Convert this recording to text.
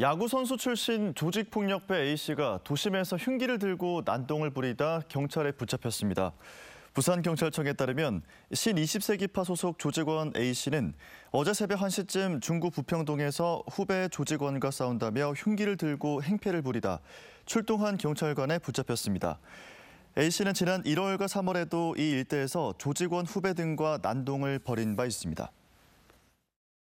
야구 선수 출신 조직폭력배 A 씨가 도심에서 흉기를 들고 난동을 부리다 경찰에 붙잡혔습니다. 부산경찰청에 따르면 신 20세기 파 소속 조직원 A 씨는 어제 새벽 1시쯤 중구 부평동에서 후배 조직원과 싸운다며 흉기를 들고 행패를 부리다 출동한 경찰관에 붙잡혔습니다. A 씨는 지난 1월과 3월에도 이 일대에서 조직원 후배 등과 난동을 벌인 바 있습니다.